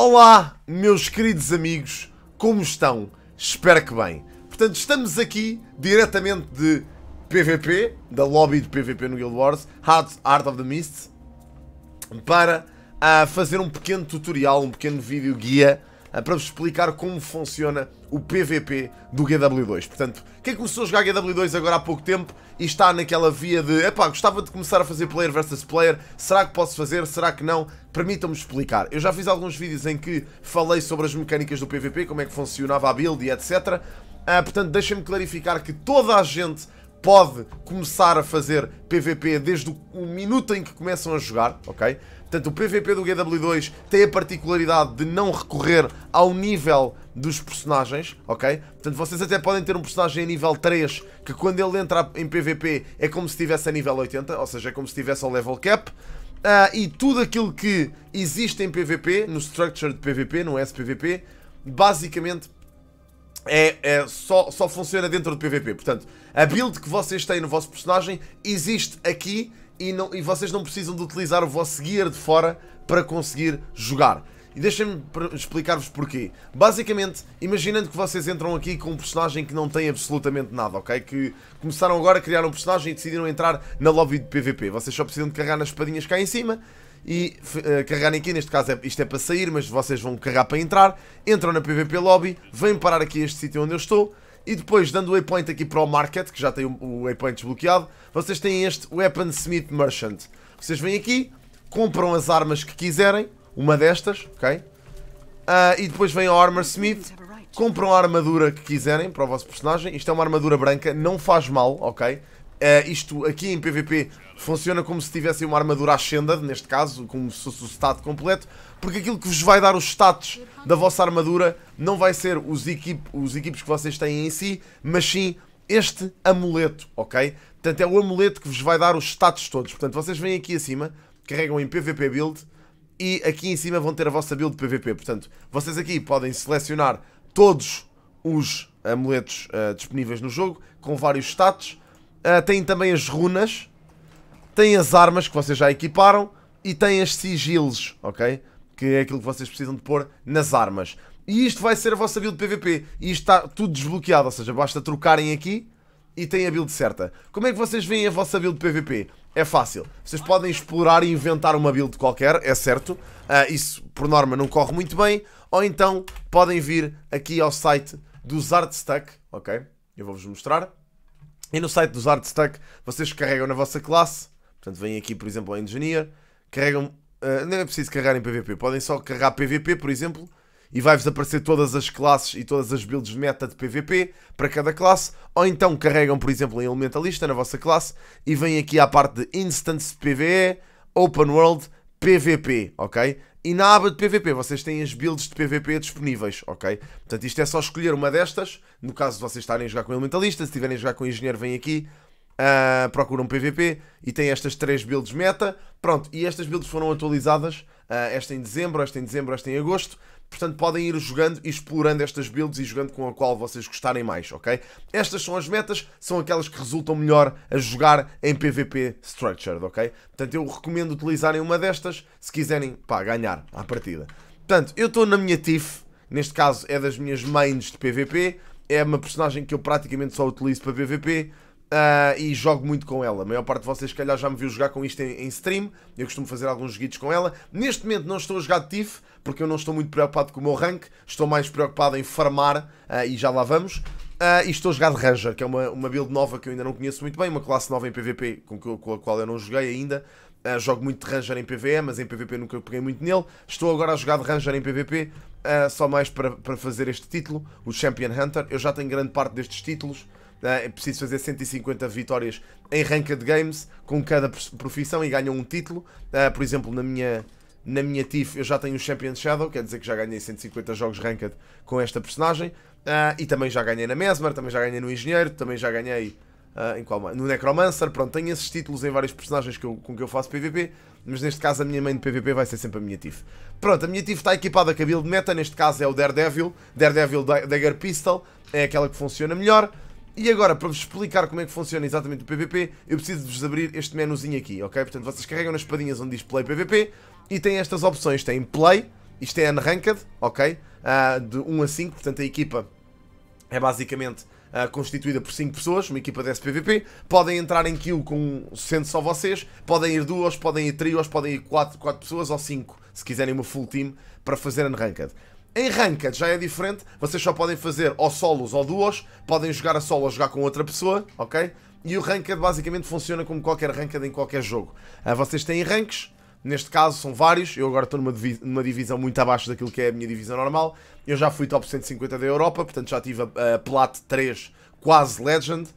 Olá, meus queridos amigos, como estão? Espero que bem. Portanto, estamos aqui diretamente de PVP, da lobby de PVP no Guild Wars, Hard of the Mist, para uh, fazer um pequeno tutorial, um pequeno vídeo guia eh, para vos explicar como funciona o PVP do GW2. Portanto, quem é começou a jogar GW2 agora há pouco tempo e está naquela via de epá, gostava de começar a fazer player versus player, será que posso fazer, será que não? Permitam-me explicar. Eu já fiz alguns vídeos em que falei sobre as mecânicas do PVP, como é que funcionava a build e etc. Eh, portanto, deixem-me clarificar que toda a gente pode começar a fazer PVP desde o minuto em que começam a jogar, ok? Portanto, o PVP do GW2 tem a particularidade de não recorrer ao nível dos personagens, ok? Portanto, vocês até podem ter um personagem a nível 3 que quando ele entra em PVP é como se estivesse a nível 80, ou seja, é como se estivesse ao level cap. Uh, e tudo aquilo que existe em PVP, no structure de PVP, no SPVP, basicamente é, é, só, só funciona dentro do PVP. Portanto, a build que vocês têm no vosso personagem existe aqui e, não, e vocês não precisam de utilizar o vosso gear de fora para conseguir jogar. E deixem-me explicar-vos porquê. Basicamente, imaginando que vocês entram aqui com um personagem que não tem absolutamente nada, ok? Que começaram agora a criar um personagem e decidiram entrar na lobby de PVP. Vocês só precisam de carregar nas espadinhas cá em cima e uh, eh, carregarem aqui, neste caso é, isto é para sair, mas vocês vão carregar para entrar, entram na PVP Lobby, vêm parar aqui este sítio onde eu estou, e depois, dando o waypoint aqui para o Market, que já tem o waypoint desbloqueado, vocês têm este weapon smith Merchant. Vocês vêm aqui, compram as armas que quiserem, uma destas, ok? Uh, e depois vem ao smith compram a armadura que quiserem para o vosso personagem. Isto é uma armadura branca, não faz mal, ok? Uh, isto aqui em PVP funciona como se tivessem uma armadura Ascended, neste caso, como se fosse o stat completo, porque aquilo que vos vai dar os status da vossa armadura não vai ser os, equip os equipes que vocês têm em si, mas sim este amuleto, ok? Portanto, é o amuleto que vos vai dar os status todos. Portanto, vocês vêm aqui acima, carregam em PVP Build e aqui em cima vão ter a vossa build PVP. Portanto, vocês aqui podem selecionar todos os amuletos uh, disponíveis no jogo, com vários status, Uh, tem também as runas. Tem as armas que vocês já equiparam. E tem as sigils, ok? Que é aquilo que vocês precisam de pôr nas armas. E isto vai ser a vossa build PVP. E isto está tudo desbloqueado, ou seja, basta trocarem aqui e têm a build certa. Como é que vocês veem a vossa build PVP? É fácil. Vocês podem explorar e inventar uma build qualquer, é certo. Uh, isso, por norma, não corre muito bem. Ou então, podem vir aqui ao site dos Artstack, ok? Eu vou-vos mostrar. E no site dos Usar vocês carregam na vossa classe. Portanto, vêm aqui, por exemplo, a Engineer, carregam. Uh, eh, não é preciso carregar em PVP, podem só carregar PVP, por exemplo, e vai-vos aparecer todas as classes e todas as builds de meta de PVP para cada classe, ou então carregam, por exemplo, em Elementalista na vossa classe e vêm aqui à parte de Instance PVE, Open World, PVP, ok? E na aba de PVP vocês têm as builds de PVP disponíveis, ok? Portanto, isto é só escolher uma destas. No caso de vocês estarem a jogar com Elementalista, se estiverem a jogar com Engenheiro, vem aqui. Uh, procuram PVP e tem estas três builds meta. Pronto, e estas builds foram atualizadas. Uh, esta em dezembro, esta em dezembro, esta em agosto. Portanto, podem ir jogando e explorando estas builds e jogando com a qual vocês gostarem mais, ok? Estas são as metas, são aquelas que resultam melhor a jogar em PvP Structured, ok? Portanto, eu recomendo utilizarem uma destas se quiserem, pá, ganhar à partida. Portanto, eu estou na minha TIF, neste caso é das minhas mains de PvP, é uma personagem que eu praticamente só utilizo para PvP, Uh, e jogo muito com ela. A maior parte de vocês, se calhar, já me viu jogar com isto em, em stream. Eu costumo fazer alguns joguitos com ela. Neste momento, não estou a jogar de Tiff, porque eu não estou muito preocupado com o meu rank. Estou mais preocupado em farmar uh, e já lá vamos. Uh, e estou a jogar de Ranger, que é uma, uma build nova que eu ainda não conheço muito bem, uma classe nova em PvP com, com a qual eu não joguei ainda. Uh, jogo muito de Ranger em PvE, mas em PvP nunca peguei muito nele. Estou agora a jogar de Ranger em PvP, uh, só mais para, para fazer este título, o Champion Hunter. Eu já tenho grande parte destes títulos, né? é preciso fazer 150 vitórias em ranked games com cada profissão e ganham um título. Ah, por exemplo, na minha, na minha TIF eu já tenho o Champion Shadow, quer dizer que já ganhei 150 jogos ranked com esta personagem. Ah, e também já ganhei na Mesmer, também já ganhei no Engenheiro, também já ganhei ah, em qual, no Necromancer. Pronto, tenho esses títulos em vários personagens que eu, com que eu faço PVP, mas neste caso a minha mãe de PVP vai ser sempre a minha TIF. Pronto, a minha TIF está equipada com a build meta, neste caso é o Daredevil, Daredevil Dagger Pistol, é aquela que funciona melhor. E agora, para vos explicar como é que funciona exatamente o PVP, eu preciso de vos abrir este menuzinho aqui, ok? Portanto, vocês carregam nas espadinhas onde diz Play PVP e têm estas opções. Tem Play, isto é Unranked, ok? Uh, de 1 a 5, portanto a equipa é basicamente uh, constituída por 5 pessoas, uma equipa de SPVP. Podem entrar em kill com, sendo só vocês, podem ir duas, podem ir trios, podem ir 4 quatro, quatro pessoas ou 5, se quiserem uma full team, para fazer Unranked. Em Ranked já é diferente, vocês só podem fazer ou solos ou duos, podem jogar a solo ou jogar com outra pessoa, ok? E o Ranked basicamente funciona como qualquer Ranked em qualquer jogo. Ah, vocês têm ranks, neste caso são vários, eu agora estou numa, numa, divisão muito abaixo daquilo que é a minha divisão normal, eu já fui top 150 da Europa, portanto já tive a, a Plat 3 quase Legend,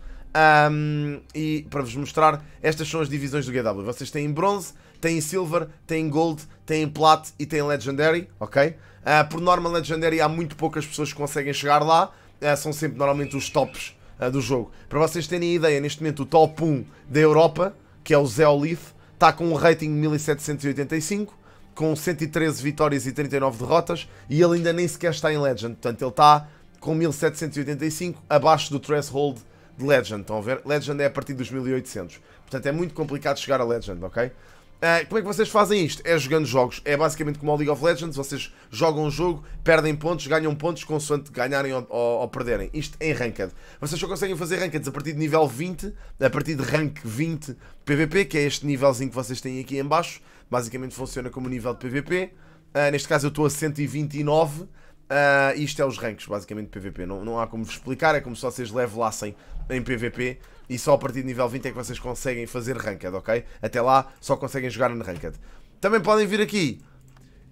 um, e para vos mostrar, estas são as divisões do GW, vocês têm em bronze, tem Silver, tem Gold, tem Plat e tem Legendary, ok? Uh, por norma, Legendary há muito poucas pessoas que conseguem chegar lá, uh, são sempre normalmente os tops uh, do jogo. Para vocês terem ideia, neste momento o top 1 da Europa, que é o Zeolith, está com um rating de 1785, com 113 vitórias e 39 derrotas, e ele ainda nem sequer está em Legend, portanto ele está com 1785, abaixo do threshold de Legend, estão a ver? Legend é a partir dos 1800, portanto é muito complicado chegar a Legend, ok? Eh, como é que vocês fazem isto? É jogando jogos. É basicamente como o League of Legends: vocês jogam um jogo, perdem pontos, ganham pontos consoante ganharem ou, ou, ou, perderem. Isto em ranked. Vocês só conseguem fazer Ranked a partir de nível 20, a partir de rank 20 PVP, que é este nívelzinho que vocês têm aqui em baixo. Basicamente funciona como nível de PVP. Uh, eh, neste caso eu estou a 129. Uh, eh, isto é os ranks, basicamente, de PVP. Não, não há como vos explicar, é como se vocês levelassem em PVP e só a partir de nível 20 é que vocês conseguem fazer ranked, ok? Até lá só conseguem jogar no ranked. Também podem vir aqui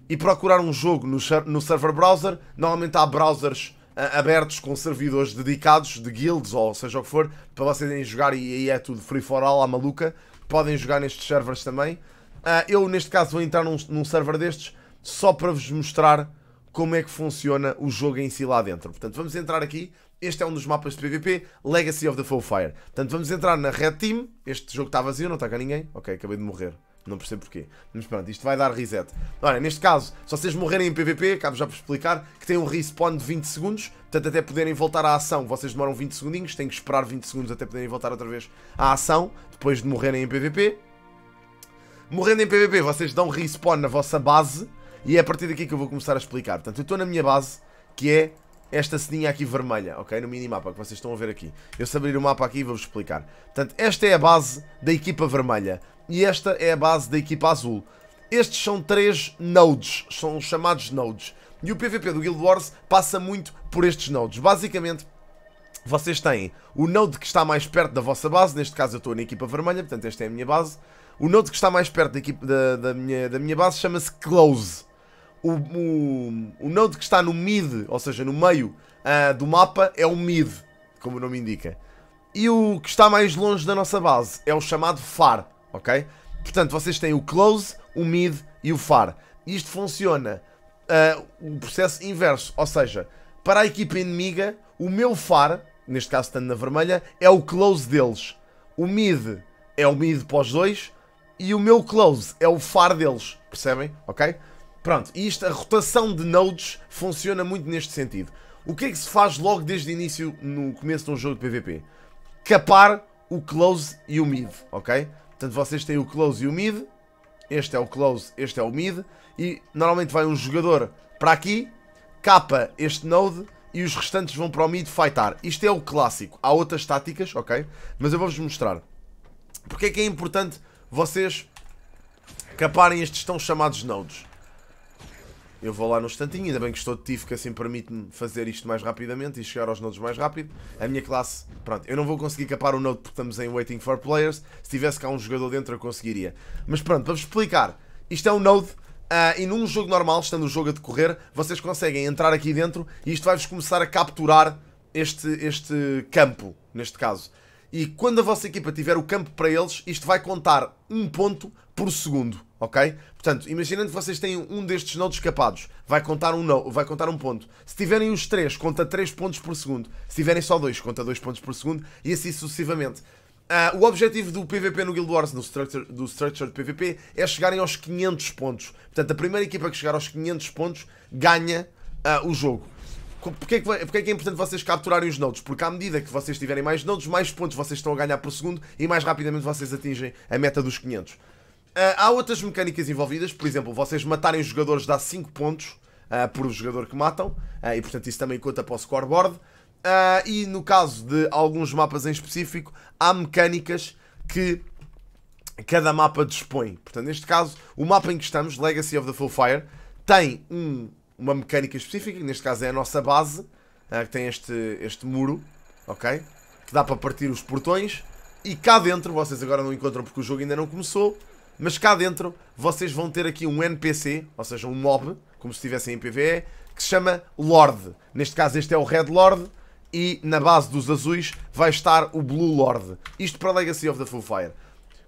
e procurar um jogo no, no server browser. Normalmente há browsers uh, abertos com servidores dedicados de guilds ou seja o que for, para vocês irem jogar e aí é tudo free for all, à maluca. Podem jogar nestes servers também. Uh, eu, neste caso, vou entrar num, num server destes só para vos mostrar como é que funciona o jogo em si lá dentro. Portanto, vamos entrar aqui este é um dos mapas de PvP, Legacy of the Foe Fire. Portanto, vamos entrar na Red Team. Este jogo está vazio, não está cá ninguém. Ok, acabei de morrer. Não percebo porquê. Mas pronto, isto vai dar reset. Ora, neste caso, se vocês morrerem em PvP, acabo já por explicar, que tem um respawn de 20 segundos, portanto até poderem voltar à ação, vocês demoram 20 segundinhos, têm que esperar 20 segundos até poderem voltar outra vez à ação, depois de morrerem em PvP. Morrendo em PvP, vocês dão respawn na vossa base, e é a partir daqui que eu vou começar a explicar. Portanto, eu estou na minha base, que é esta cedinha aqui vermelha, ok? No minimapa que vocês estão a ver aqui. Eu se abrir o mapa aqui e vou-vos explicar. Portanto, esta é a base da equipa vermelha e esta é a base da equipa azul. Estes são três nodes, são chamados nodes. E o PVP do Guild Wars passa muito por estes nodes. Basicamente, vocês têm o node que está mais perto da vossa base, neste caso eu estou na equipa vermelha, portanto esta é a minha base. O node que está mais perto da, equipa, da, da minha, da minha base chama-se Close o, o, o node que está no mid, ou seja, no meio uh, do mapa, é o mid, como o nome indica. E o que está mais longe da nossa base é o chamado far, ok? Portanto, vocês têm o close, o mid e o far. isto funciona uh, o processo inverso, ou seja, para a equipa inimiga, o meu far, neste caso estando na vermelha, é o close deles. O mid é o mid para os dois e o meu close é o far deles, percebem? Ok? Pronto, e isto, a rotação de nodes funciona muito neste sentido. O que é que se faz logo desde o início, no começo de um jogo de PvP? Capar o close e o mid, ok? Portanto, vocês têm o close e o mid, este é o close, este é o mid, e normalmente vai um jogador para aqui, capa este node e os restantes vão para o mid fightar. Isto é o clássico. Há outras táticas, ok? Mas eu vou-vos mostrar. Porque é que é importante vocês caparem estes tão chamados nodes? Eu vou lá no instantinho, ainda bem que estou de TIF, que assim permite-me fazer isto mais rapidamente e chegar aos nodes mais rápido. A minha classe, pronto, eu não vou conseguir capar o node porque estamos em Waiting for Players. Se tivesse cá um jogador dentro eu conseguiria. Mas pronto, para vos explicar, isto é um node Uh, ah, e num jogo normal, estando o jogo a decorrer, vocês conseguem entrar aqui dentro e isto vai-vos começar a capturar este, este campo, neste caso. E quando a vossa equipa tiver o campo para eles, isto vai contar um ponto por segundo ok? Portanto, imaginando que vocês têm um destes nodes escapados, vai contar um, no, vai contar um ponto. Se tiverem os três, conta 3 pontos por segundo. Se tiverem só dois, conta 2 pontos por segundo e assim sucessivamente. Uh, o objetivo do PvP no Guild Wars, no structure, do Structured PvP, é chegarem aos 500 pontos. Portanto, a primeira equipa que chegar aos 500 pontos ganha uh, o jogo. Porquê é, que, porquê é que é importante vocês capturarem os nodes? Porque à medida que vocês tiverem mais nodes, mais pontos vocês estão a ganhar por segundo e mais rapidamente vocês atingem a meta dos 500. Eh, há outras mecânicas envolvidas, por exemplo, vocês matarem os jogadores dá 5 pontos uh, por o jogador que matam, uh, e portanto isso também conta para o scoreboard. Uh, e no caso de alguns mapas em específico, há mecânicas que cada mapa dispõe. Portanto, neste caso, o mapa em que estamos, Legacy of the Full Fire, tem um, uma mecânica específica, que neste caso é a nossa base, uh, que tem este, este muro, ok? Que dá para partir os portões. E cá dentro, vocês agora não encontram porque o jogo ainda não começou, mas cá dentro, vocês vão ter aqui um NPC, ou seja, um mob, como se estivessem em PvE, que se chama Lord. Neste caso, este é o Red Lord. E na base dos azuis vai estar o Blue Lord. Isto para Legacy of the Full Fire.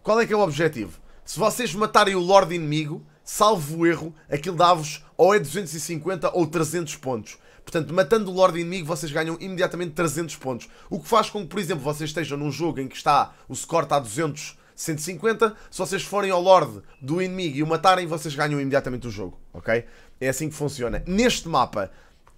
Qual é que é o objetivo? Se vocês matarem o Lord inimigo, salvo erro, aquilo dá-vos ou é 250 ou 300 pontos. Portanto, matando o Lorde inimigo, vocês ganham imediatamente 300 pontos. O que faz com que, por exemplo, vocês estejam num jogo em que está o score está a 200 150, se vocês forem ao Lorde do inimigo e o matarem, vocês ganham imediatamente o jogo, ok? É assim que funciona. Neste mapa,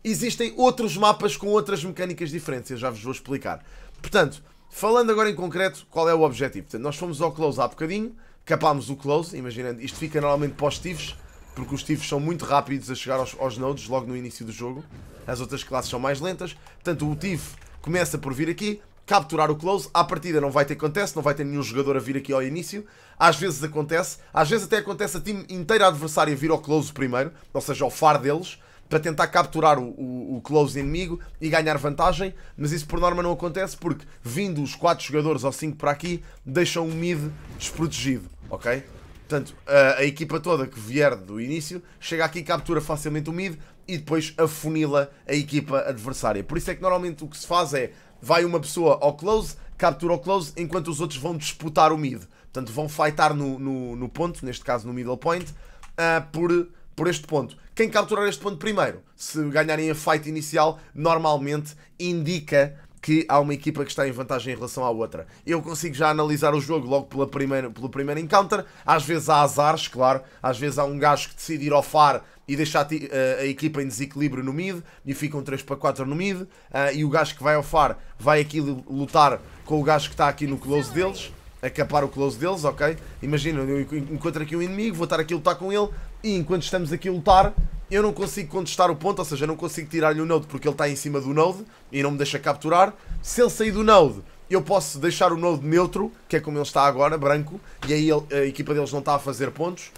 existem outros mapas com outras mecânicas diferentes, eu já vos vou explicar. Portanto, falando agora em concreto, qual é o objetivo? Portanto, nós fomos ao Close há bocadinho, capámos o Close, imaginando, isto fica normalmente para os Thieves, porque os Thieves são muito rápidos a chegar aos, aos nodes logo no início do jogo, as outras classes são mais lentas, portanto o Thief começa por vir aqui, capturar o close. À partida não vai ter acontece não vai ter nenhum jogador a vir aqui ao início. Às vezes acontece, às vezes até acontece a time inteira adversária vir ao close primeiro, ou seja, ao far deles, para tentar capturar o, o, o close inimigo e ganhar vantagem, mas isso por norma não acontece porque vindo os 4 jogadores ou 5 para aqui, deixam o mid desprotegido, ok? Portanto, a, a, equipa toda que vier do início chega aqui, captura facilmente o mid e depois afunila a equipa adversária. Por isso é que normalmente o que se faz é vai uma pessoa ao close, captura o close, enquanto os outros vão disputar o mid. Portanto, vão fightar no, no, no ponto, neste caso no middle point, uh, por, por este ponto. Quem capturar este ponto primeiro, se ganharem a fight inicial, normalmente indica que há uma equipa que está em vantagem em relação à outra. Eu consigo já analisar o jogo logo pela primeira, pelo primeiro encounter. Às vezes há azares, claro. Às vezes há um gajo que decide ir ao far e deixa a, eh, a, equipa em desequilíbrio no mid e ficam um 3 para 4 no mid. Uh, e o gajo que vai ao far vai aqui lutar com o gajo que está aqui no close deles. Acapar o close deles, ok? Imagina, eu encontro aqui um inimigo, vou estar aqui a lutar com ele e enquanto estamos aqui a lutar, eu não consigo contestar o ponto, ou seja, eu não consigo tirar-lhe o node porque ele está em cima do node e não me deixa capturar. Se ele sair do node, eu posso deixar o node neutro, que é como ele está agora, branco, e aí ele, a equipa deles não está a fazer pontos.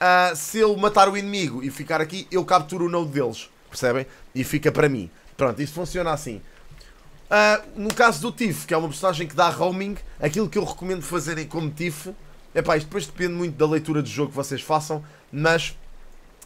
Uh, se eu matar o inimigo e ficar aqui, eu capturo o node deles, percebem? E fica para mim. Pronto, isso funciona assim. Uh, no caso do Tiff, que é uma personagem que dá roaming, aquilo que eu recomendo fazerem como Tiff, epá, isto depois depende muito da leitura do jogo que vocês façam, mas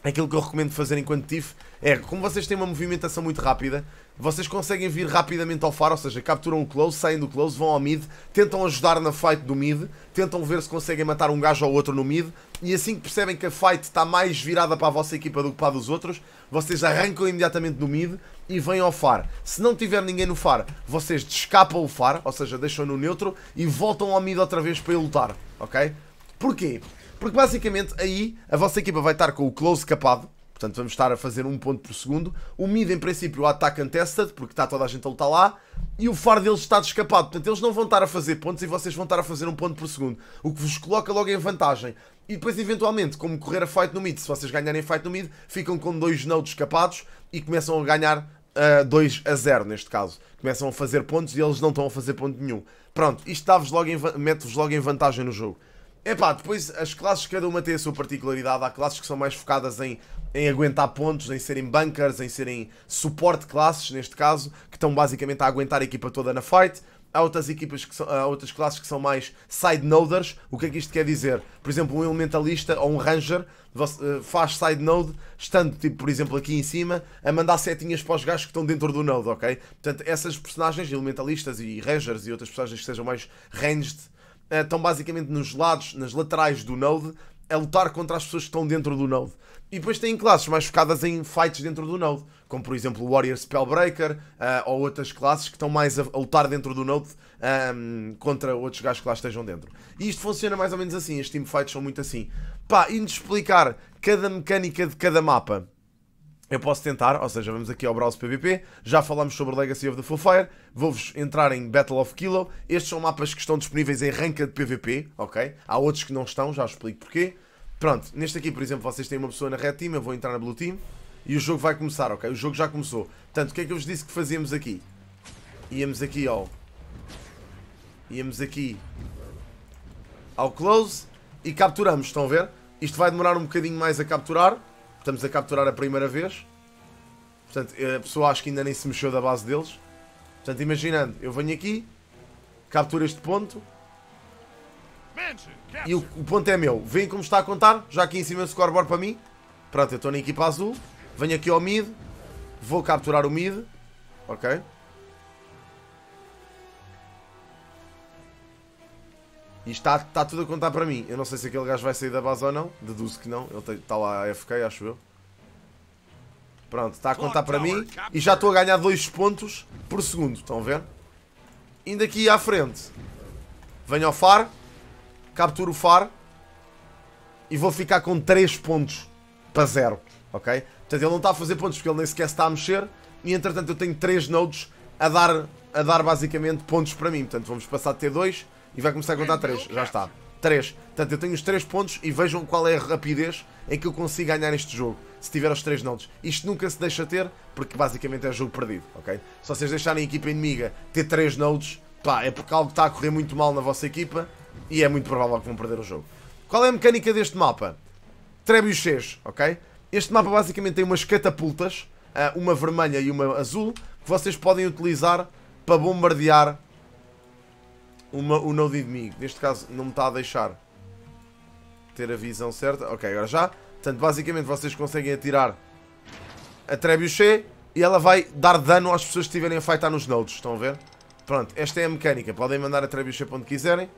aquilo que eu recomendo fazer enquanto TIF é, como vocês têm uma movimentação muito rápida, vocês conseguem vir rapidamente ao faro, ou seja, capturam o close, saem do close, vão ao mid, tentam ajudar na fight do mid, tentam ver se conseguem matar um gajo ou outro no mid, e assim que percebem que a fight está mais virada para a vossa equipa do que para a dos outros, vocês arrancam imediatamente do mid e vêm ao far. Se não tiver ninguém no far, vocês descapam o far, ou seja, deixam no neutro e voltam ao mid outra vez para ir lutar, ok? Porquê? Porque basicamente aí a vossa equipa vai estar com o close capado, portanto vamos estar a fazer um ponto por segundo. O mid em princípio o ataque contested, porque está toda a gente a lutar lá. E o far deles está descapado, portanto eles não vão estar a fazer pontos e vocês vão estar a fazer um ponto por segundo. O que vos coloca logo em vantagem. E depois eventualmente, como correr a fight no mid, se vocês ganharem fight no mid, ficam com dois nodes escapados e começam a ganhar uh, ah, 2 a 0 neste caso. Começam a fazer pontos e eles não estão a fazer ponto nenhum. Pronto, isto logo mete-vos logo em vantagem no jogo. Epá, depois as classes, cada uma tem a sua particularidade. Há classes que são mais focadas em, em aguentar pontos, em serem bunkers, em serem suporte classes, neste caso, que estão basicamente a aguentar a equipa toda na fight. Há outras equipas que são, há outras classes que são mais side noders. O que é que isto quer dizer? Por exemplo, um elementalista ou um ranger eh, faz side node, estando, tipo, por exemplo, aqui em cima, a mandar setinhas para os gajos que estão dentro do node, ok? Portanto, essas personagens, elementalistas e rangers e outras personagens que sejam mais ranged, estão eh, basicamente nos lados, nas laterais do Node, a lutar contra as pessoas que estão dentro do Node. E depois têm classes mais focadas em fights dentro do Node, como por exemplo o Warrior Spellbreaker uh, ou outras classes que estão mais a, a lutar dentro do Node um, ehm, contra outros gajos que lá estejam dentro. E isto funciona mais ou menos assim, as teamfights são muito assim. Pá, indo explicar cada mecânica de cada mapa eu posso tentar, ou seja, vamos aqui ao Browse PvP, já falamos sobre Legacy of the Full Fire, vou-vos entrar em Battle of Kilo, estes são mapas que estão disponíveis em ranca de PvP, ok? Há outros que não estão, já explico porquê. Pronto, neste aqui, por exemplo, vocês têm uma pessoa na Red Team, eu vou entrar na Blue Team, e o jogo vai começar, ok? O jogo já começou. Portanto, o que é que eu vos disse que fazíamos aqui? Íamos aqui ao... Íamos aqui... Ao Close, e capturamos, estão a ver? Isto vai demorar um bocadinho mais a capturar, Estamos a capturar a primeira vez. Portanto, eh, a pessoa acho que ainda nem se mexeu da base deles. Portanto, imaginando, eu venho aqui, capturo este ponto. E o, o ponto é meu. Vem como está a contar, já aqui em cima o scoreboard para mim. Pronto, eu estou na equipa azul. Venho aqui ao mid. Vou capturar o mid. Ok? Isto está tudo a contar para mim. Eu não sei se aquele gajo vai sair da base ou não. Deduzo que não. Ele está lá FK acho eu. Pronto, está a contar para mim. E já estou a ganhar 2 pontos por segundo. Estão a ver? Indo aqui à frente. Venho ao far. Capturo o far. E vou ficar com 3 pontos para 0. Ok? Portanto, ele não está a fazer pontos porque ele nem sequer está a mexer. E entretanto, eu tenho 3 nodes a dar, a dar basicamente pontos para mim. Portanto, vamos passar a ter 2 e vai começar a contar 3. Já está. 3. Portanto, eu tenho os 3 pontos e vejam qual é a rapidez em que eu consigo ganhar este jogo. Se tiver os 3 nodes. Isto nunca se deixa ter, porque basicamente é jogo perdido, ok? só vocês deixarem a equipa inimiga ter 3 nodes, pá, é porque algo está a correr muito mal na vossa equipa e é muito provável que vão perder o jogo. Qual é a mecânica deste mapa? Trebuchets, ok? Este mapa basicamente tem umas catapultas, ah, uma vermelha e uma azul, que vocês podem utilizar para bombardear uma, o node inimigo. Neste caso, não me está a deixar ter a visão certa. Ok, agora já. Portanto, basicamente, vocês conseguem atirar a trebuchet e ela vai dar dano às pessoas que estiverem a fightar nos nodes. Estão a ver? Pronto, esta é a mecânica. Podem mandar a trebuchet para onde quiserem.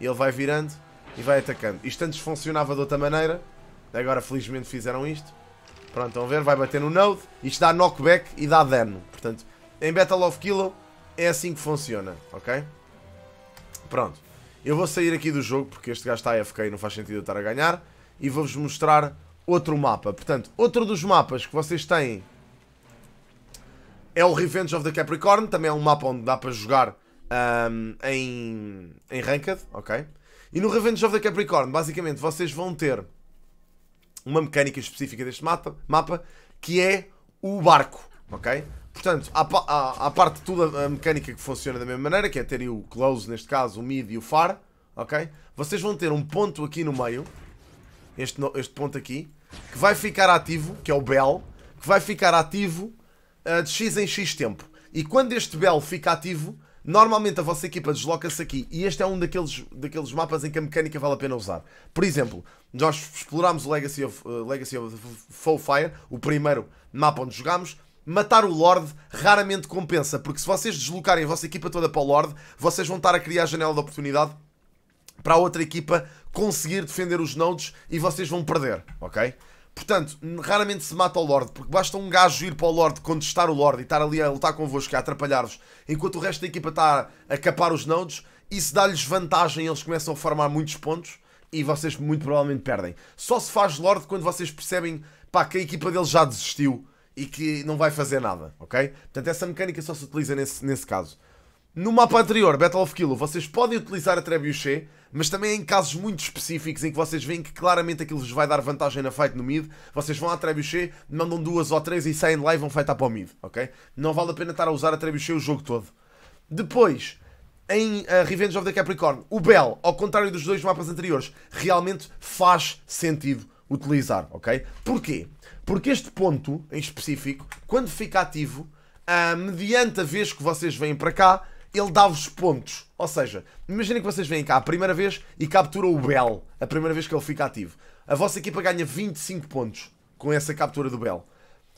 E ele vai virando e vai atacando. Isto antes funcionava de outra maneira. Agora, felizmente, fizeram isto. Pronto, estão a ver? Vai bater no node. Isto dá knockback e dá dano. Portanto, em Battle of Kilo é assim que funciona, ok? Pronto. Eu vou sair aqui do jogo porque este gajo está AFK e não faz sentido eu estar a ganhar. E vou-vos mostrar outro mapa. Portanto, outro dos mapas que vocês têm é o Revenge of the Capricorn. Também é um mapa onde dá para jogar um, em, em Ranked, ok? E no Revenge of the Capricorn, basicamente, vocês vão ter uma mecânica específica deste mapa, mapa que é o barco, ok? Portanto, à, parte de tudo a, mecânica que funciona da mesma maneira, que é terem o close, neste caso, o mid e o far, ok? Vocês vão ter um ponto aqui no meio, este, este ponto aqui, que vai ficar ativo, que é o bell, que vai ficar ativo uh, de x em x tempo. E quando este bell fica ativo, normalmente a vossa equipa desloca-se aqui. E este é um daqueles, daqueles mapas em que a mecânica vale a pena usar. Por exemplo, nós explorámos o Legacy of, uh, Legacy of Fire, o primeiro mapa onde jogámos, matar o Lorde raramente compensa, porque se vocês deslocarem a vossa equipa toda para o Lorde, vocês vão estar a criar a janela de oportunidade para a outra equipa conseguir defender os nodes e vocês vão perder, ok? Portanto, raramente se mata o Lorde, porque basta um gajo ir para o Lorde, contestar o Lorde e estar ali a lutar convosco, a atrapalhar-vos, enquanto o resto da equipa está a capar os nodes, isso dá-lhes vantagem, eles começam a formar muitos pontos e vocês muito provavelmente perdem. Só se faz Lorde quando vocês percebem pá, que a equipa deles já desistiu e que não vai fazer nada, ok? Portanto, essa mecânica só se utiliza nesse, nesse caso. No mapa anterior, Battle of Kilo, vocês podem utilizar a Trebuchet, mas também em casos muito específicos em que vocês veem que claramente aquilo vos vai dar vantagem na fight no mid, vocês vão à Trebuchet, mandam duas ou três e saem de lá e vão fightar para o mid, ok? Não vale a pena estar a usar a Trebuchet o jogo todo. Depois, em uh, Revenge of the Capricorn, o Bell, ao contrário dos dois mapas anteriores, realmente faz sentido utilizar, ok? Porquê? Porque este ponto, em específico, quando fica ativo, ah, mediante a vez que vocês vêm para cá, ele dá-vos pontos. Ou seja, imaginem que vocês vêm cá a primeira vez e capturam o Bell, a primeira vez que ele fica ativo. A vossa equipa ganha 25 pontos com essa captura do Bell.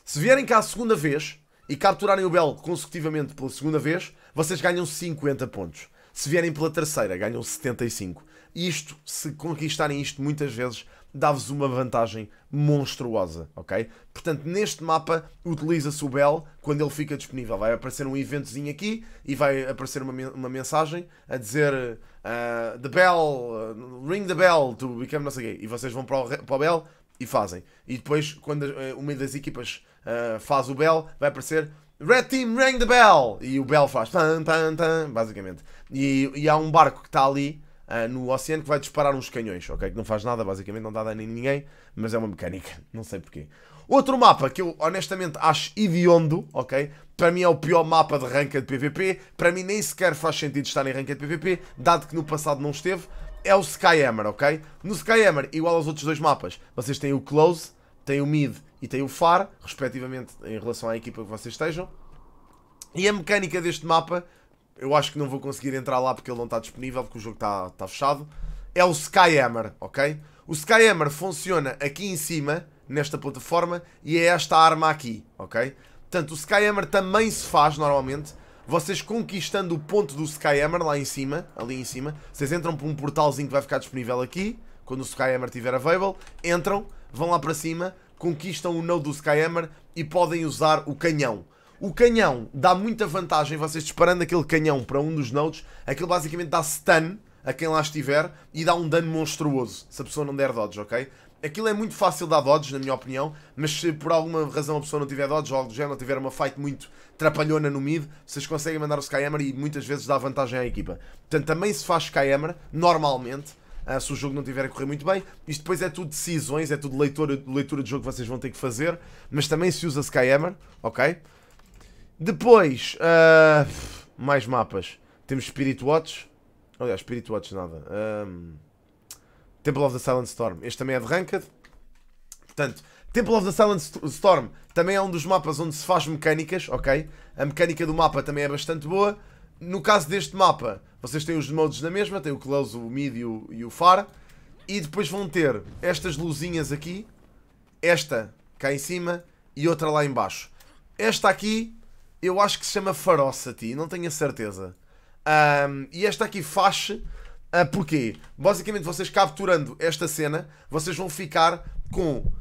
Se vierem cá a segunda vez e capturarem o Bell consecutivamente pela segunda vez, vocês ganham 50 pontos. Se vierem pela terceira, ganham 75 isto, se conquistarem isto muitas vezes, dá-vos uma vantagem monstruosa, ok? Portanto, neste mapa, utiliza-se o Bell quando ele fica disponível. Vai aparecer um eventozinho aqui e vai aparecer uma, uma mensagem a dizer uh, The Bell, uh, ring the bell to become não sei o quê. E vocês vão para o, para o Bell e fazem. E depois, quando uh, uma das equipas ah, faz o Bell, vai aparecer Red Team, ring the bell! E o Bell faz tan, tan, tan, basicamente. E, e há um barco que está ali uh, no oceano que vai disparar uns canhões, ok? Que não faz nada, basicamente, não dá dano em ninguém, mas é uma mecânica, não sei porquê. Outro mapa que eu honestamente acho idiondo, ok? Para mim é o pior mapa de ranked de PvP, para mim nem sequer faz sentido estar em ranked de PvP, dado que no passado não esteve, é o Skyhammer, ok? No Skyhammer, igual aos outros dois mapas, vocês têm o Close, têm o Mid e têm o Far, respectivamente em relação à equipa que vocês estejam. E a mecânica deste mapa eu acho que não vou conseguir entrar lá porque ele não está disponível, porque o jogo está tá fechado. É o Skyhammer, ok? O Skyhammer funciona aqui em cima, nesta plataforma, e é esta arma aqui, ok? Portanto, o Skyhammer também se faz normalmente. Vocês conquistando o ponto do Skyhammer lá em cima, ali em cima, vocês entram por um portalzinho que vai ficar disponível aqui, quando o Skyhammer estiver available, entram, vão lá para cima, conquistam o node do Skyhammer e podem usar o canhão. O canhão dá muita vantagem, vocês disparando aquele canhão para um dos nodes, aquilo basicamente dá stun a quem lá estiver e dá um dano monstruoso, se a pessoa não der dodge, ok? Aquilo é muito fácil dar dodge, na minha opinião, mas se por alguma razão a pessoa não tiver dodge ou algo do género, tiver uma fight muito trapalhona no mid, vocês conseguem mandar o Skyhammer e muitas vezes dá vantagem à equipa. Portanto, também se faz Skyhammer, normalmente, ah, se o jogo não tiver a correr muito bem. Isto depois é tudo decisões, é tudo leitura, leitura de jogo que vocês vão ter que fazer, mas também se usa Skyhammer, ok? Depois, uh, mais mapas. Temos Spirit Watch. Aliás, Spirit Watch nada. Um, Temple of the Silent Storm. Este também é de Ranked. Portanto, Temple of the Silent Storm também é um dos mapas onde se faz mecânicas, ok? A mecânica do mapa também é bastante boa. No caso deste mapa, vocês têm os modes na mesma, tem o close, o mid e o, e o far. E depois vão ter estas luzinhas aqui, esta cá em cima e outra lá embaixo. Esta aqui eu acho que se chama Ferocity, não tenho a certeza. Um, e esta aqui faz uh, ah, porquê? Basicamente, vocês capturando esta cena, vocês vão ficar com uh,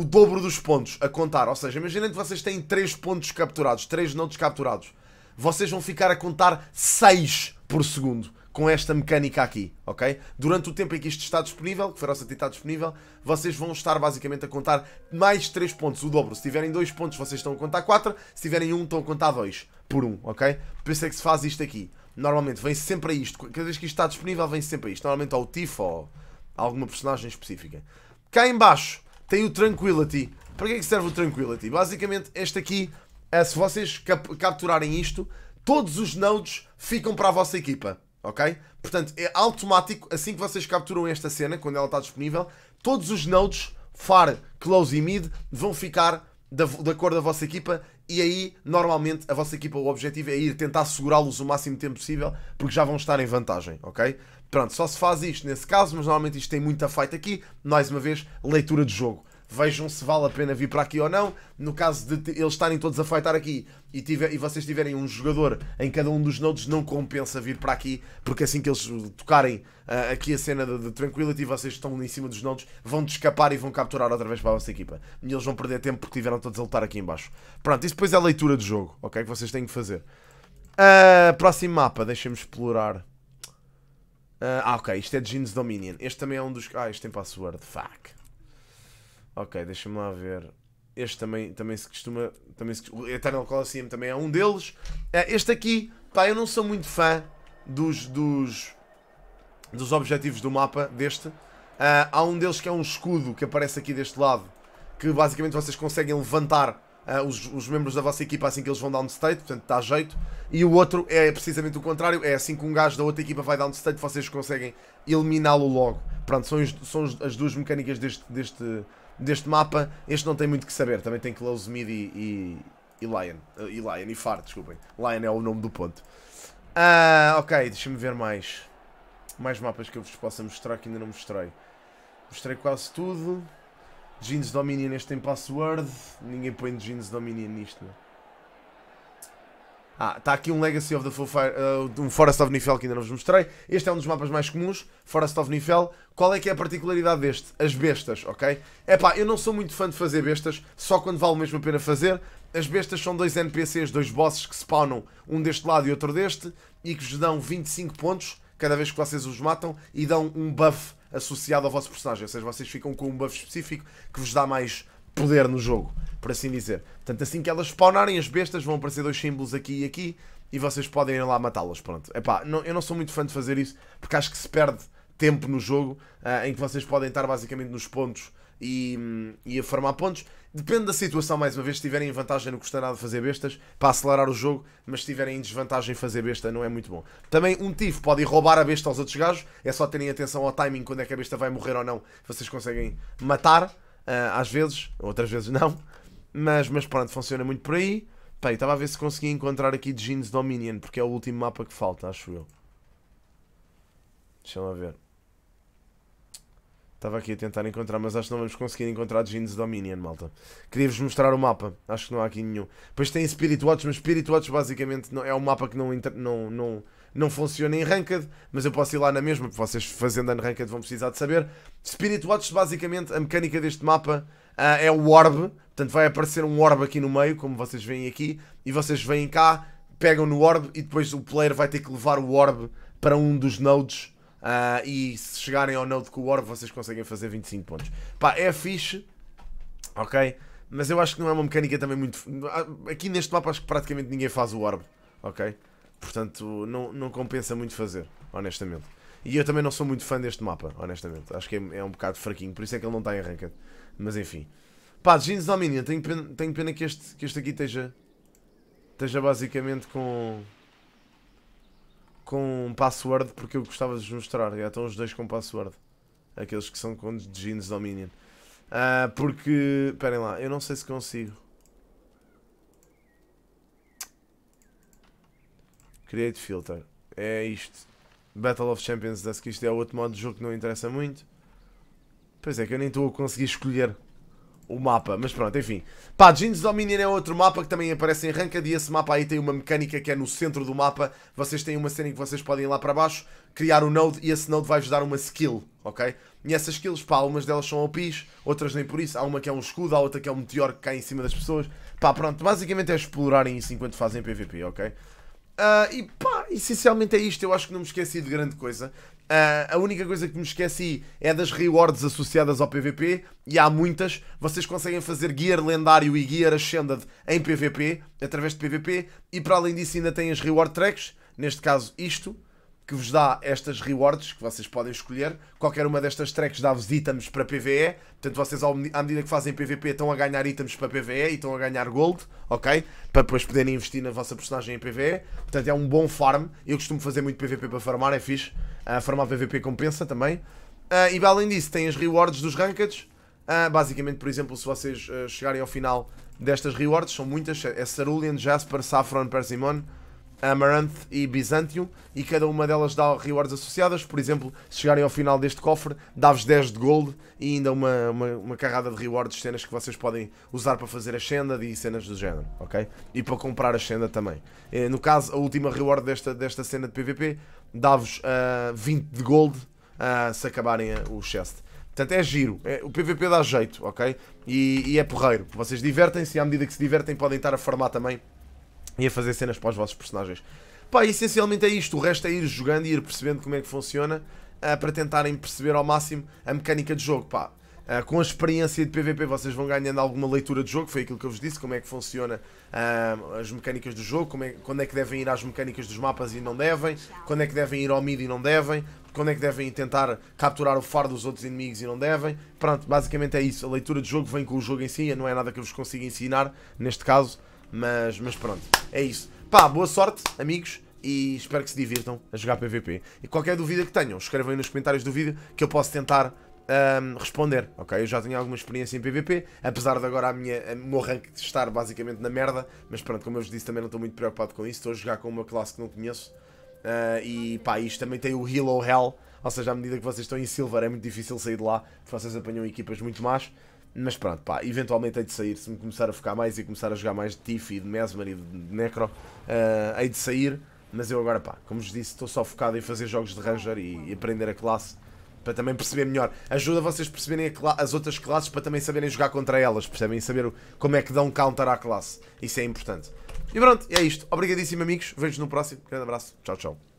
o dobro dos pontos a contar. Ou seja, imaginem que vocês têm 3 pontos capturados, 3 nodes capturados. Vocês vão ficar a contar 6 por segundo com esta mecânica aqui, ok? Durante o tempo em que isto está disponível, que Ferocity está disponível, vocês vão estar basicamente a contar mais 3 pontos, o dobro. Se tiverem 2 pontos, vocês estão a contar 4, se tiverem 1, um, estão a contar 2 por 1, um, ok? Por isso é que se faz isto aqui. Normalmente vem sempre a isto, cada vez que isto está disponível, vem sempre a isto. Normalmente ao Tifo ou a alguma personagem específica. Cá embaixo tem o Tranquility. Para que é que serve o Tranquility? Basicamente, este aqui, é, se vocês cap capturarem isto, todos os nodes ficam para a vossa equipa ok? Portanto, é automático, assim que vocês capturam esta cena, quando ela está disponível, todos os nodes, far, close e mid, vão ficar da, da cor da vossa equipa e aí, normalmente, a vossa equipa, o objetivo é ir tentar segurá-los o máximo tempo possível, porque já vão estar em vantagem, ok? Pronto, só se faz isto nesse caso, mas normalmente isto tem muita fight aqui. Mais uma vez, leitura de jogo vejam se vale a pena vir para aqui ou não. No caso de eles estarem todos a fightar aqui e, tiver, e vocês tiverem um jogador em cada um dos nodes, não compensa vir para aqui, porque assim que eles tocarem uh, aqui a cena de, de, Tranquility, vocês estão em cima dos nodes, vão de escapar e vão capturar outra vez para a vossa equipa. E eles vão perder tempo porque tiveram todos a lutar aqui embaixo. Pronto, isso depois é a leitura do jogo, ok? Que vocês têm que fazer. Uh, próximo mapa, deixem-me explorar. Uh, ah, ok, isto é de Jeans Dominion. Este também é um dos. Ah, isto tem password. Fuck. Ok, deixa-me lá ver. Este também, também se costuma. Também se, o Eternal Colosseum também é um deles. É, este aqui, pá, eu não sou muito fã dos, dos, dos objetivos do mapa deste. Uh, há um deles que é um escudo que aparece aqui deste lado, que basicamente vocês conseguem levantar uh, os, os, membros da vossa equipa assim que eles vão downstate, portanto dá jeito. E o outro é precisamente o contrário, é assim que um gajo da outra equipa vai downstate, vocês conseguem eliminá-lo logo. Pronto, são, são, as duas mecânicas deste, deste deste mapa, este não tem muito que saber. Também tem Close, Mid e, e, e Lion. E Lion, e Far, desculpem. Lion é o nome do ponto. Ah, ok, deixa-me ver mais. Mais mapas que eu vos possa mostrar que ainda não mostrei. Mostrei quase tudo. Jeans Dominion, este tem password. Ninguém põe Jeans Dominion nisto, não. Ah, está aqui um Legacy of the Foo Fire, uh, ah, um Forest of Nifel que ainda não vos mostrei. Este é um dos mapas mais comuns, Forest of Nifel. Qual é que é a particularidade deste? As bestas, ok? É pá, eu não sou muito fã de fazer bestas, só quando vale mesmo a pena fazer. As bestas são dois NPCs, dois bosses que spawnam um deste lado e outro deste e que vos dão 25 pontos cada vez que vocês os matam e dão um buff associado ao vosso personagem. Ou seja, vocês ficam com um buff específico que vos dá mais poder no jogo, por assim dizer. Portanto, assim que elas spawnarem as bestas, vão aparecer dois símbolos aqui e aqui, e vocês podem ir lá matá-las, pronto. Epá, não, eu não sou muito fã de fazer isso, porque acho que se perde tempo no jogo, uh, em que vocês podem estar basicamente nos pontos e, e a formar pontos. Depende da situação, mais uma vez, se tiverem em vantagem não custa nada fazer bestas para acelerar o jogo, mas se tiverem em desvantagem fazer besta não é muito bom. Também um tivo pode ir roubar a besta aos outros gajos, é só terem atenção ao timing quando é que a besta vai morrer ou não, vocês conseguem matar. Ah, às vezes, outras vezes não. Mas, mas pronto, funciona muito por aí. Pei, estava a ver se conseguia encontrar aqui Jeans Dominion, porque é o último mapa que falta, acho eu. Deixa-me ver. Estava aqui a tentar encontrar, mas acho que não vamos conseguir encontrar Jeans Dominion, malta. Queria-vos mostrar o mapa, acho que não há aqui nenhum. Depois tem Spirit Watch, mas Spirit Watch basicamente não, é um mapa que não, não, não, não funciona em Ranked, mas eu posso ir lá na mesma, porque vocês fazendo Ranked vão precisar de saber. Spirit Watch, basicamente, a mecânica deste mapa uh, é o Orb, portanto vai aparecer um Orb aqui no meio, como vocês veem aqui, e vocês vêm cá, pegam no Orb e depois o player vai ter que levar o Orb para um dos nodes. Uh, e se chegarem ao node com o Orb, vocês conseguem fazer 25 pontos. Pá, é fixe, ok? Mas eu acho que não é uma mecânica também muito. Ah, aqui neste mapa, acho que praticamente ninguém faz o Orb, ok? Portanto, não, não compensa muito fazer, honestamente. E eu também não sou muito fã deste mapa, honestamente. Acho que é, é um bocado fraquinho, por isso é que ele não está em ranked. Mas enfim. Pá, Jeans Dominion, tenho pena, tenho pena que, este, que este aqui esteja. Esteja basicamente com. Com password, porque eu gostava de vos mostrar. Já estão os dois com password. Aqueles que são com Jeans Dominion. Uh, porque. Esperem lá, eu não sei se consigo. Create Filter. É isto. Battle of Champions, acho que isto é outro modo de jogo que não interessa muito. Pois é, que eu nem estou a conseguir escolher o mapa, mas pronto, enfim. Pá, Jeans Dominion é outro mapa que também aparece em Ranked e esse mapa aí tem uma mecânica que é no centro do mapa. Vocês têm uma cena em que vocês podem ir lá para baixo, criar um node e esse node vai-vos dar uma skill, ok? E essas skills, pá, algumas delas são OPs, outras nem por isso. Há uma que é um escudo, há outra que é um meteoro que cai em cima das pessoas. Pá, pronto, basicamente é explorarem isso enquanto fazem PVP, ok? Uh, e pá, essencialmente é isto. Eu acho que não me esqueci de grande coisa. Uh, a única coisa que me esqueci é das rewards associadas ao PVP, e há muitas. Vocês conseguem fazer Gear Lendário e Gear Ascended em PVP, através de PVP, e para além disso ainda têm as reward tracks, neste caso isto que vos dá estas rewards que vocês podem escolher. Qualquer uma destas tracks dá-vos itens para PVE. Portanto, vocês, à medida que fazem PVP, estão a ganhar itens para PVE e estão a ganhar gold, ok? Para depois poderem investir na vossa personagem em PVE. Portanto, é um bom farm. Eu costumo fazer muito PVP para farmar, é fixe. Uh, farmar PVP compensa também. Uh, e além disso, tem as rewards dos rankeds. Uh, basicamente, por exemplo, se vocês uh, chegarem ao final destas rewards, são muitas: é Cerulean, Jasper, Saffron, Persimmon. Amaranth e Byzantium, e cada uma delas dá rewards associadas. Por exemplo, se chegarem ao final deste cofre, dá-vos 10 de gold e ainda uma, uma, uma, carrada de rewards, cenas que vocês podem usar para fazer a Ascended e cenas do género, ok? E para comprar a Ascended também. Eh, no caso, a última reward desta, desta cena de PVP dá-vos uh, eh, 20 de gold uh, se acabarem o chest. Portanto, é giro. É, o PVP dá jeito, ok? E, e é porreiro. Vocês divertem-se e à medida que se divertem podem estar a farmar também e a fazer cenas para os vossos personagens. Pá, essencialmente é isto. O resto é ir jogando e ir percebendo como é que funciona uh, para tentarem perceber ao máximo a mecânica de jogo. Pá, Uh, com a experiência de PVP vocês vão ganhando alguma leitura de jogo, foi aquilo que eu vos disse, como é que funciona uh, as mecânicas do jogo, é, quando é que devem ir às mecânicas dos mapas e não devem, quando é que devem ir ao mid e não devem, quando é que devem tentar capturar o fardo dos outros inimigos e não devem. Pronto, basicamente é isso, a leitura de jogo vem com o jogo em si, não é nada que eu vos consiga ensinar neste caso. Mas, mas pronto, é isso. Pá, boa sorte, amigos, e espero que se divirtam a jogar PVP. E qualquer dúvida que tenham, escrevam aí nos comentários do vídeo que eu posso tentar um, responder, ok? Eu já tenho alguma experiência em PVP, apesar de agora a minha, a, o meu rank estar basicamente na merda, mas pronto, como eu vos disse, também não estou muito preocupado com isso, estou a jogar com uma classe que não conheço, uh, e pá, isto também tem o Hill ou Hell, ou seja, à medida que vocês estão em Silver é muito difícil sair de lá, porque vocês apanham equipas muito más, mas pronto, pá, eventualmente hei de sair. Se me começar a focar mais e começar a jogar mais de Tiff e de Mesmer e de Necro, uh, hei de sair. Mas eu agora, pá, como vos disse, estou só focado em fazer jogos de Ranger e, e aprender a classe para também perceber melhor. Ajuda vocês a perceberem a as outras classes para também saberem jogar contra elas, percebem? E saber como é que dão counter à classe. Isso é importante. E pronto, é isto. Obrigadíssimo, amigos. Vejo-nos no próximo. Grande abraço. Tchau, tchau.